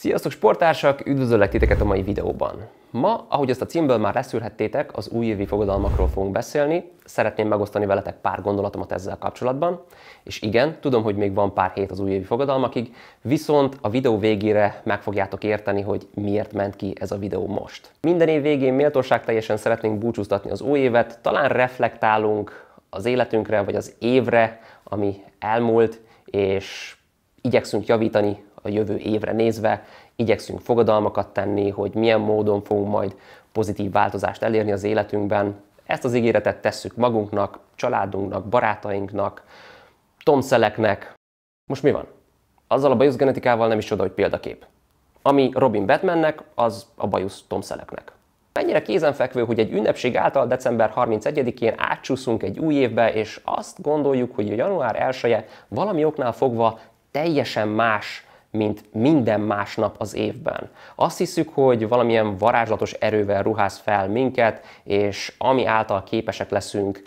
Sziasztok sportársak, üdvözöllek titeket a mai videóban. Ma, ahogy ezt a címből már leszűrhettétek, az újévi fogadalmakról fogunk beszélni. Szeretném megosztani veletek pár gondolatomat ezzel kapcsolatban. És igen, tudom, hogy még van pár hét az újévi fogadalmakig, viszont a videó végére meg fogjátok érteni, hogy miért ment ki ez a videó most. Minden év végén méltóság teljesen szeretnénk búcsúztatni az új évet, talán reflektálunk az életünkre, vagy az évre, ami elmúlt, és igyekszünk javítani a jövő évre nézve igyekszünk fogadalmakat tenni, hogy milyen módon fogunk majd pozitív változást elérni az életünkben. Ezt az ígéretet tesszük magunknak, családunknak, barátainknak, tomszeleknek. Most mi van? Azzal a bajusz genetikával nem is csoda, hogy példakép. Ami Robin Batmannek, az a bajusz tomszeleknek. Mennyire kézenfekvő, hogy egy ünnepség által december 31-én átcsúszunk egy új évbe, és azt gondoljuk, hogy a január 1 -e valami oknál fogva teljesen más mint minden más nap az évben. Azt hiszük, hogy valamilyen varázslatos erővel ruház fel minket, és ami által képesek leszünk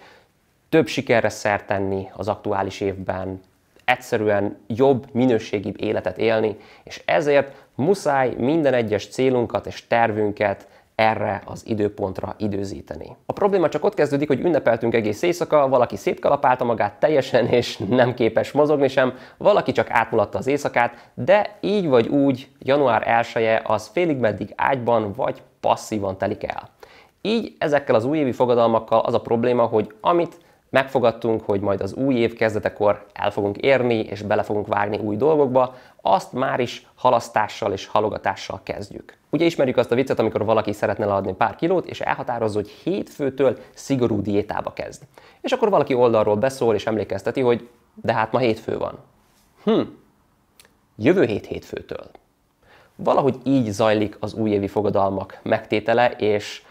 több sikerre szert tenni az aktuális évben, egyszerűen jobb, minőségibb életet élni, és ezért muszáj minden egyes célunkat és tervünket erre az időpontra időzíteni. A probléma csak ott kezdődik, hogy ünnepeltünk egész éjszaka, valaki szétkalapálta magát teljesen, és nem képes mozogni sem, valaki csak átmulatta az éjszakát, de így vagy úgy január 1 -e az félig meddig ágyban vagy passzívan telik el. Így ezekkel az újévi fogadalmakkal az a probléma, hogy amit megfogadtunk, hogy majd az új év kezdetekor el fogunk érni, és bele fogunk vágni új dolgokba, azt már is halasztással és halogatással kezdjük. Ugye ismerjük azt a viccet, amikor valaki szeretne leadni pár kilót, és elhatározza, hogy hétfőtől szigorú diétába kezd. És akkor valaki oldalról beszól és emlékezteti, hogy de hát ma hétfő van. Hm, jövő hét hétfőtől. Valahogy így zajlik az újévi fogadalmak megtétele, és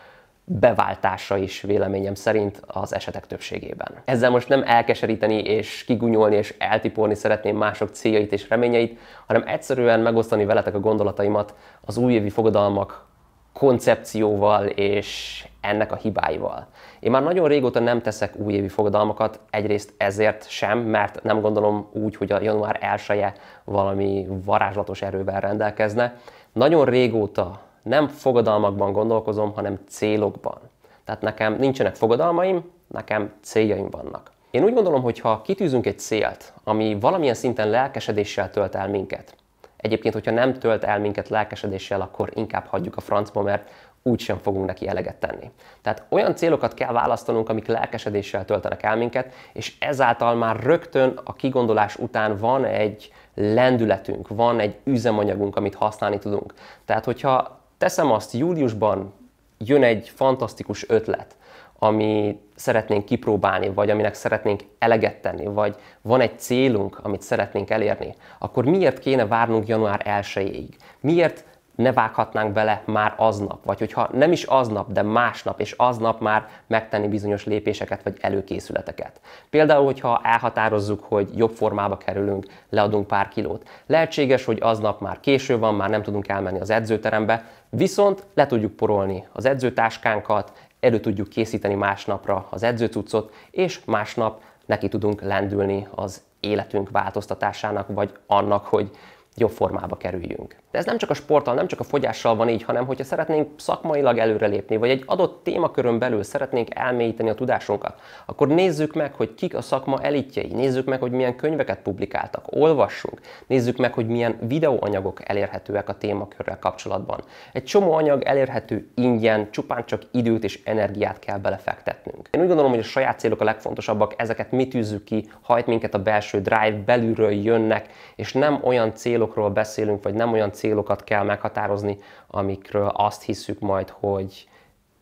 beváltása is véleményem szerint az esetek többségében. Ezzel most nem elkeseríteni és kigunyolni és eltiporni szeretném mások céljait és reményeit, hanem egyszerűen megosztani veletek a gondolataimat az újévi fogadalmak koncepcióval és ennek a hibáival. Én már nagyon régóta nem teszek újévi fogadalmakat, egyrészt ezért sem, mert nem gondolom úgy, hogy a január 1 -e valami varázslatos erővel rendelkezne. Nagyon régóta nem fogadalmakban gondolkozom, hanem célokban. Tehát nekem nincsenek fogadalmaim, nekem céljaim vannak. Én úgy gondolom, hogy ha kitűzünk egy célt, ami valamilyen szinten lelkesedéssel tölt el minket, egyébként, hogyha nem tölt el minket lelkesedéssel, akkor inkább hagyjuk a francba, mert úgysem fogunk neki eleget tenni. Tehát olyan célokat kell választanunk, amik lelkesedéssel töltenek el minket, és ezáltal már rögtön a kigondolás után van egy lendületünk, van egy üzemanyagunk, amit használni tudunk. Tehát, hogyha teszem azt, júliusban jön egy fantasztikus ötlet, ami szeretnénk kipróbálni, vagy aminek szeretnénk eleget tenni, vagy van egy célunk, amit szeretnénk elérni, akkor miért kéne várnunk január 1-ig? Miért ne vághatnánk bele már aznap, vagy hogyha nem is aznap, de másnap, és aznap már megtenni bizonyos lépéseket vagy előkészületeket. Például, hogyha elhatározzuk, hogy jobb formába kerülünk, leadunk pár kilót. Lehetséges, hogy aznap már késő van, már nem tudunk elmenni az edzőterembe, Viszont le tudjuk porolni az edzőtáskánkat, elő tudjuk készíteni másnapra az edzőcuccot, és másnap neki tudunk lendülni az életünk változtatásának, vagy annak, hogy jobb formába kerüljünk. De ez nem csak a sporttal, nem csak a fogyással van így, hanem hogyha szeretnénk szakmailag előrelépni, vagy egy adott témakörön belül szeretnénk elmélyíteni a tudásunkat, akkor nézzük meg, hogy kik a szakma elitjei, nézzük meg, hogy milyen könyveket publikáltak, olvassunk, nézzük meg, hogy milyen videóanyagok elérhetőek a témakörrel kapcsolatban. Egy csomó anyag elérhető ingyen, csupán csak időt és energiát kell belefektetnünk. Én úgy gondolom, hogy a saját célok a legfontosabbak, ezeket mi tűzzük ki, hajt minket a belső drive, belülről jönnek, és nem olyan célokról beszélünk, vagy nem olyan célokat kell meghatározni, amikről azt hiszük majd, hogy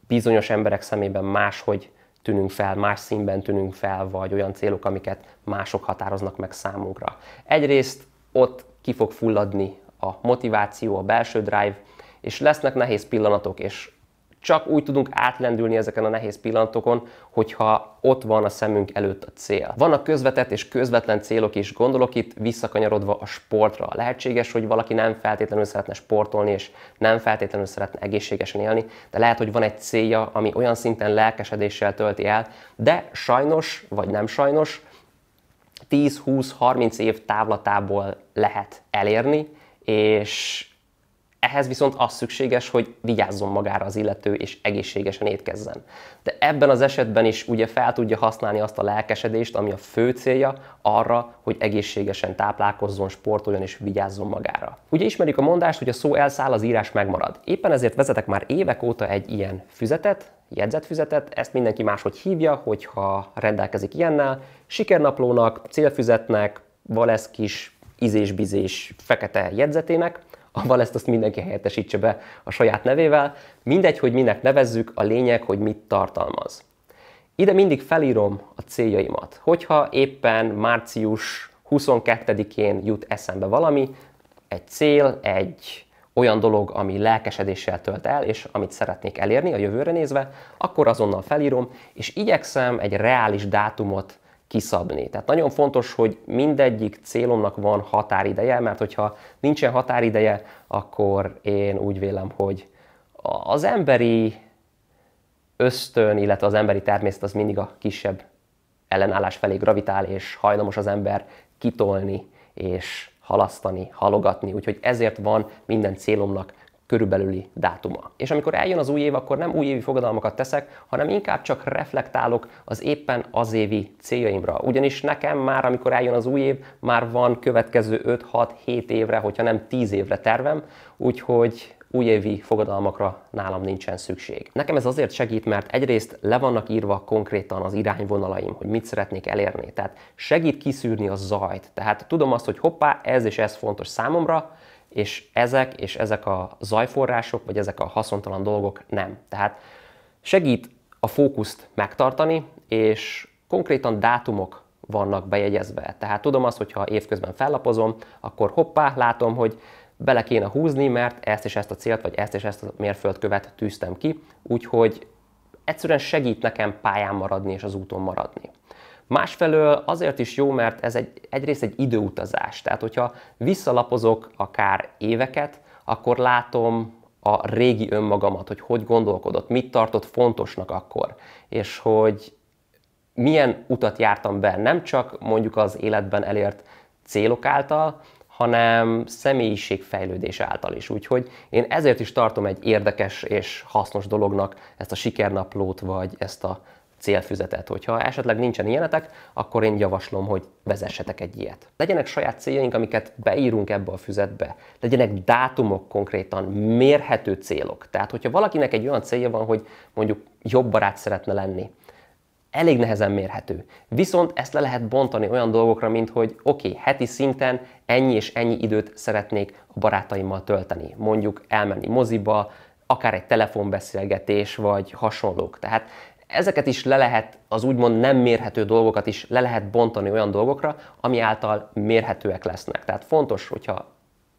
bizonyos emberek szemében máshogy tűnünk fel, más színben tűnünk fel, vagy olyan célok, amiket mások határoznak meg számunkra. Egyrészt ott ki fog fulladni a motiváció, a belső drive, és lesznek nehéz pillanatok, és csak úgy tudunk átlendülni ezeken a nehéz pillanatokon, hogyha ott van a szemünk előtt a cél. Vannak közvetett és közvetlen célok is, gondolok itt visszakanyarodva a sportra. Lehetséges, hogy valaki nem feltétlenül szeretne sportolni, és nem feltétlenül szeretne egészségesen élni, de lehet, hogy van egy célja, ami olyan szinten lelkesedéssel tölti el, de sajnos, vagy nem sajnos, 10-20-30 év távlatából lehet elérni, és ehhez viszont az szükséges, hogy vigyázzon magára az illető és egészségesen étkezzen. De ebben az esetben is ugye fel tudja használni azt a lelkesedést, ami a fő célja arra, hogy egészségesen táplálkozzon, sportoljon és vigyázzon magára. Ugye ismerjük a mondást, hogy a szó elszáll, az írás megmarad. Éppen ezért vezetek már évek óta egy ilyen füzetet, jegyzetfüzetet, ezt mindenki máshogy hívja, hogyha rendelkezik ilyennel, sikernaplónak, célfüzetnek, valeszkis, kis bizés fekete jegyzetének, a Valeszt azt mindenki helyettesítse be a saját nevével. Mindegy, hogy minek nevezzük, a lényeg, hogy mit tartalmaz. Ide mindig felírom a céljaimat. Hogyha éppen március 22-én jut eszembe valami, egy cél, egy olyan dolog, ami lelkesedéssel tölt el, és amit szeretnék elérni a jövőre nézve, akkor azonnal felírom, és igyekszem egy reális dátumot kiszabni. Tehát nagyon fontos, hogy mindegyik célomnak van határideje, mert hogyha nincsen határideje, akkor én úgy vélem, hogy az emberi ösztön, illetve az emberi természet az mindig a kisebb ellenállás felé gravitál, és hajlamos az ember kitolni és halasztani, halogatni. Úgyhogy ezért van minden célomnak körülbelüli dátuma. És amikor eljön az új év, akkor nem újévi fogadalmakat teszek, hanem inkább csak reflektálok az éppen az évi céljaimra. Ugyanis nekem már, amikor eljön az új év, már van következő 5-6-7 évre, hogyha nem 10 évre tervem, úgyhogy újévi fogadalmakra nálam nincsen szükség. Nekem ez azért segít, mert egyrészt le vannak írva konkrétan az irányvonalaim, hogy mit szeretnék elérni. Tehát segít kiszűrni a zajt. Tehát tudom azt, hogy hoppá, ez és ez fontos számomra, és ezek és ezek a zajforrások, vagy ezek a haszontalan dolgok nem. Tehát segít a fókuszt megtartani, és konkrétan dátumok vannak bejegyezve. Tehát tudom azt, hogyha évközben fellapozom, akkor hoppá, látom, hogy bele kéne húzni, mert ezt és ezt a célt, vagy ezt és ezt a mérföldkövet tűztem ki, úgyhogy egyszerűen segít nekem pályán maradni és az úton maradni. Másfelől azért is jó, mert ez egy, egyrészt egy időutazás. Tehát, hogyha visszalapozok akár éveket, akkor látom a régi önmagamat, hogy hogy gondolkodott, mit tartott fontosnak akkor, és hogy milyen utat jártam be, nem csak mondjuk az életben elért célok által, hanem személyiségfejlődés által is. Úgyhogy én ezért is tartom egy érdekes és hasznos dolognak ezt a sikernaplót, vagy ezt a célfüzetet. Hogyha esetleg nincsen ilyenetek, akkor én javaslom, hogy vezessetek egy ilyet. Legyenek saját céljaink, amiket beírunk ebbe a füzetbe. Legyenek dátumok konkrétan, mérhető célok. Tehát, hogyha valakinek egy olyan célja van, hogy mondjuk jobb barát szeretne lenni, elég nehezen mérhető. Viszont ezt le lehet bontani olyan dolgokra, mint hogy oké, okay, heti szinten ennyi és ennyi időt szeretnék a barátaimmal tölteni. Mondjuk elmenni moziba, akár egy telefonbeszélgetés, vagy hasonlók. Tehát ezeket is le lehet, az úgymond nem mérhető dolgokat is le lehet bontani olyan dolgokra, ami által mérhetőek lesznek. Tehát fontos, hogyha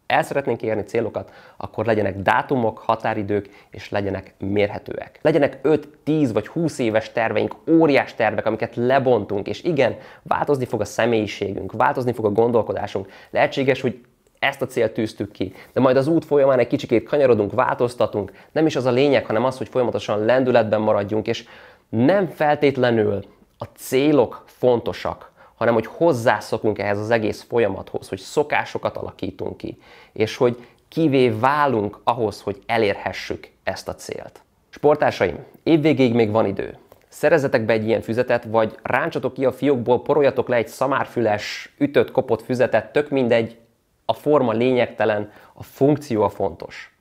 el szeretnénk érni célokat, akkor legyenek dátumok, határidők, és legyenek mérhetőek. Legyenek 5, 10 vagy 20 éves terveink, óriás tervek, amiket lebontunk, és igen, változni fog a személyiségünk, változni fog a gondolkodásunk. Lehetséges, hogy ezt a célt tűztük ki. De majd az út folyamán egy kicsikét kanyarodunk, változtatunk. Nem is az a lényeg, hanem az, hogy folyamatosan lendületben maradjunk, és nem feltétlenül a célok fontosak, hanem hogy hozzászokunk ehhez az egész folyamathoz, hogy szokásokat alakítunk ki, és hogy kivé válunk ahhoz, hogy elérhessük ezt a célt. Sportársaim, évvégéig még van idő. Szerezzetek be egy ilyen füzetet, vagy ráncsatok ki a fiókból, poroljatok le egy szamárfüles, ütött, kopott füzetet, tök mindegy, a forma lényegtelen, a funkció a fontos.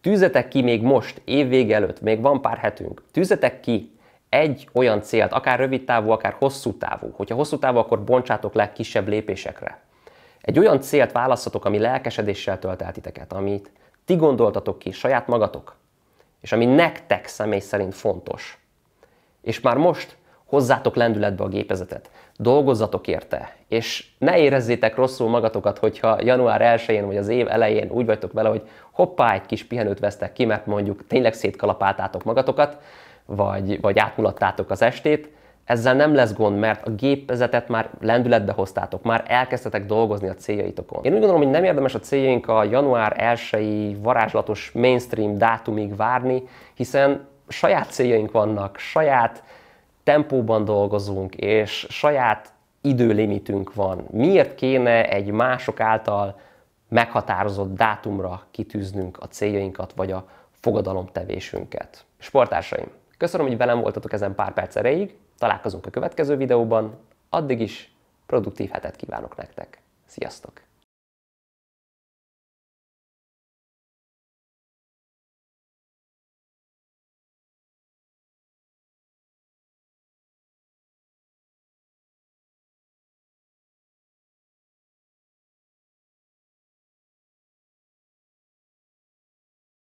Tűzetek ki még most, évvége előtt, még van pár hetünk, tűzetek ki egy olyan célt, akár rövid távú, akár hosszú távú, hogyha hosszú távú, akkor bontsátok le kisebb lépésekre. Egy olyan célt választatok, ami lelkesedéssel tölt el titeket, amit ti gondoltatok ki, saját magatok, és ami nektek személy szerint fontos. És már most hozzátok lendületbe a gépezetet, dolgozzatok érte, és ne érezzétek rosszul magatokat, hogyha január 1-én vagy az év elején úgy vagytok vele, hogy hoppá, egy kis pihenőt vesztek ki, mert mondjuk tényleg szétkalapáltátok magatokat, vagy, vagy átmulattátok az estét, ezzel nem lesz gond, mert a gépezetet már lendületbe hoztátok, már elkezdtetek dolgozni a céljaitokon. Én úgy gondolom, hogy nem érdemes a céljaink a január 1-i varázslatos mainstream dátumig várni, hiszen saját céljaink vannak, saját tempóban dolgozunk, és saját időlimitünk van. Miért kéne egy mások által meghatározott dátumra kitűznünk a céljainkat, vagy a fogadalomtevésünket? Sportársaim! Köszönöm, hogy velem voltatok ezen pár perc erejéig, találkozunk a következő videóban, addig is produktív hetet kívánok nektek. Sziasztok!